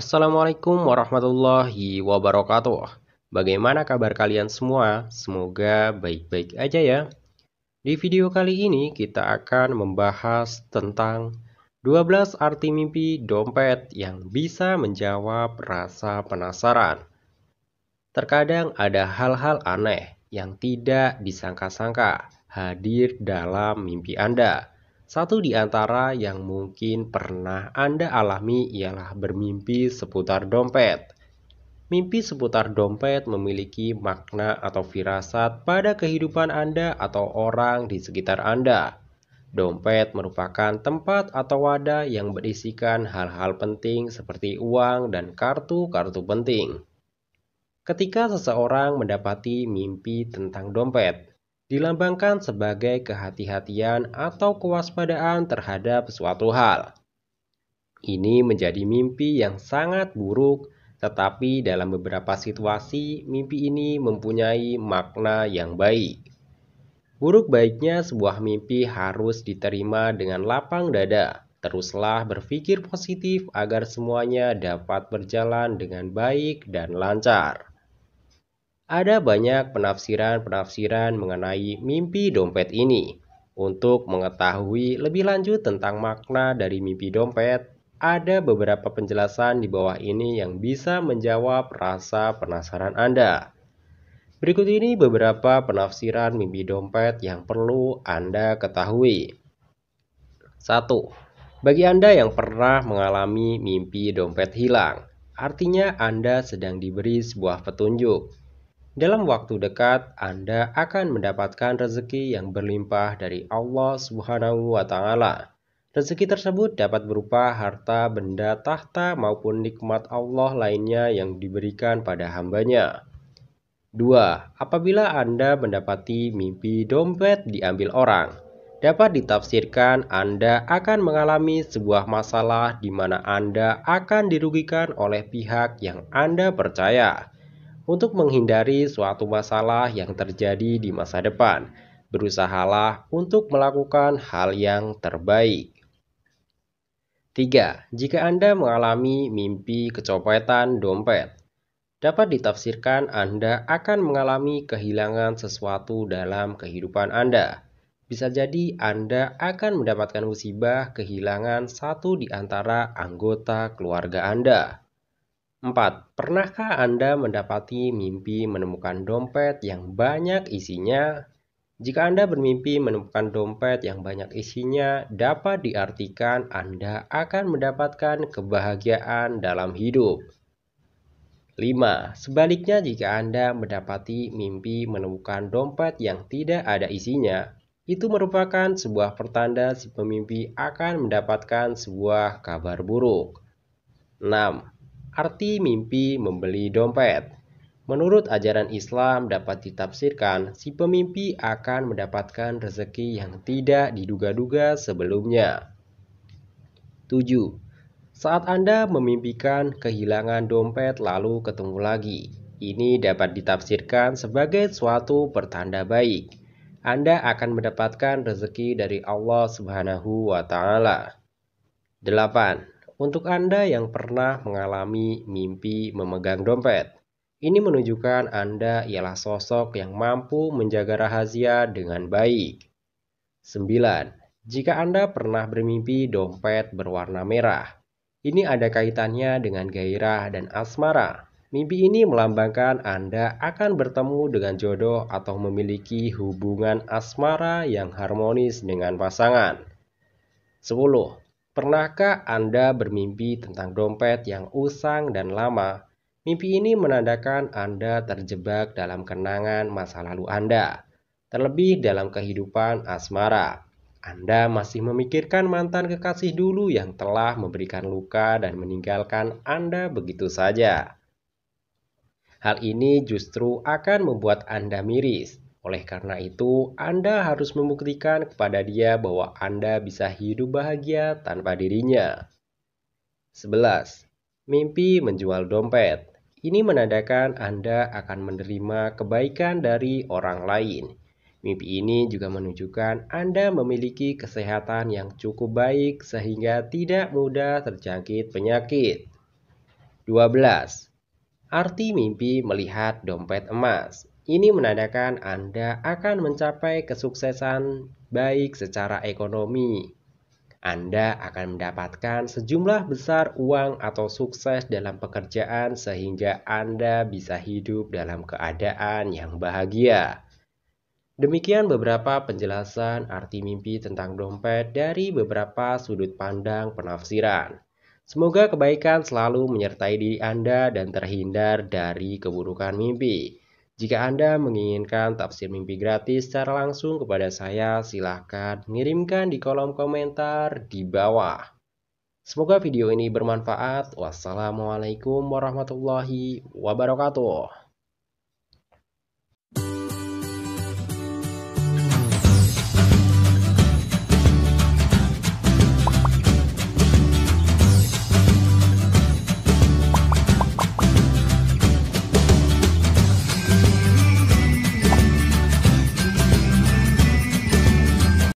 Assalamualaikum warahmatullahi wabarakatuh. Bagaimana kabar kalian semua? Semoga baik-baik aja ya. Di video kali ini kita akan membahas tentang 12 arti mimpi dompet yang bisa menjawab rasa penasaran. Terkadang ada hal-hal aneh yang tidak disangka-sangka hadir dalam mimpi Anda. Satu di antara yang mungkin pernah Anda alami ialah bermimpi seputar dompet. Mimpi seputar dompet memiliki makna atau firasat pada kehidupan Anda atau orang di sekitar Anda. Dompet merupakan tempat atau wadah yang berisikan hal-hal penting seperti uang dan kartu-kartu penting. Ketika seseorang mendapati mimpi tentang dompet, dilambangkan sebagai kehati-hatian atau kewaspadaan terhadap suatu hal. Ini menjadi mimpi yang sangat buruk, tetapi dalam beberapa situasi, mimpi ini mempunyai makna yang baik. Buruk baiknya sebuah mimpi harus diterima dengan lapang dada. Teruslah berpikir positif agar semuanya dapat berjalan dengan baik dan lancar. Ada banyak penafsiran-penafsiran mengenai mimpi dompet ini. Untuk mengetahui lebih lanjut tentang makna dari mimpi dompet, ada beberapa penjelasan di bawah ini yang bisa menjawab rasa penasaran Anda. Berikut ini beberapa penafsiran mimpi dompet yang perlu Anda ketahui. 1. Bagi Anda yang pernah mengalami mimpi dompet hilang, artinya Anda sedang diberi sebuah petunjuk dalam waktu dekat, Anda akan mendapatkan rezeki yang berlimpah dari Allah Subhanahu wa Ta'ala. Rezeki tersebut dapat berupa harta, benda, tahta, maupun nikmat Allah lainnya yang diberikan pada hambanya. 2. Apabila Anda mendapati mimpi dompet diambil orang, dapat ditafsirkan Anda akan mengalami sebuah masalah di mana Anda akan dirugikan oleh pihak yang Anda percaya untuk menghindari suatu masalah yang terjadi di masa depan. Berusahalah untuk melakukan hal yang terbaik. 3. Jika Anda mengalami mimpi kecopetan dompet, dapat ditafsirkan Anda akan mengalami kehilangan sesuatu dalam kehidupan Anda. Bisa jadi Anda akan mendapatkan musibah kehilangan satu di antara anggota keluarga Anda. 4. Pernahkah Anda mendapati mimpi menemukan dompet yang banyak isinya? Jika Anda bermimpi menemukan dompet yang banyak isinya, dapat diartikan Anda akan mendapatkan kebahagiaan dalam hidup. 5. Sebaliknya jika Anda mendapati mimpi menemukan dompet yang tidak ada isinya, itu merupakan sebuah pertanda si pemimpi akan mendapatkan sebuah kabar buruk. 6. Arti mimpi membeli dompet. Menurut ajaran Islam dapat ditafsirkan si pemimpi akan mendapatkan rezeki yang tidak diduga-duga sebelumnya. 7. Saat Anda memimpikan kehilangan dompet lalu ketemu lagi, ini dapat ditafsirkan sebagai suatu pertanda baik. Anda akan mendapatkan rezeki dari Allah Subhanahu wa taala. 8. Untuk Anda yang pernah mengalami mimpi memegang dompet, ini menunjukkan Anda ialah sosok yang mampu menjaga rahasia dengan baik. 9. Jika Anda pernah bermimpi dompet berwarna merah, ini ada kaitannya dengan gairah dan asmara. Mimpi ini melambangkan Anda akan bertemu dengan jodoh atau memiliki hubungan asmara yang harmonis dengan pasangan. 10. Pernahkah Anda bermimpi tentang dompet yang usang dan lama? Mimpi ini menandakan Anda terjebak dalam kenangan masa lalu Anda, terlebih dalam kehidupan asmara. Anda masih memikirkan mantan kekasih dulu yang telah memberikan luka dan meninggalkan Anda begitu saja. Hal ini justru akan membuat Anda miris, oleh karena itu, Anda harus membuktikan kepada dia bahwa Anda bisa hidup bahagia tanpa dirinya. 11. Mimpi menjual dompet. Ini menandakan Anda akan menerima kebaikan dari orang lain. Mimpi ini juga menunjukkan Anda memiliki kesehatan yang cukup baik sehingga tidak mudah terjangkit penyakit. 12. Arti mimpi melihat dompet emas. Ini menandakan Anda akan mencapai kesuksesan baik secara ekonomi. Anda akan mendapatkan sejumlah besar uang atau sukses dalam pekerjaan sehingga Anda bisa hidup dalam keadaan yang bahagia. Demikian beberapa penjelasan arti mimpi tentang dompet dari beberapa sudut pandang penafsiran. Semoga kebaikan selalu menyertai diri Anda dan terhindar dari keburukan mimpi. Jika Anda menginginkan tafsir mimpi gratis secara langsung kepada saya, silahkan mengirimkan di kolom komentar di bawah. Semoga video ini bermanfaat. Wassalamualaikum warahmatullahi wabarakatuh.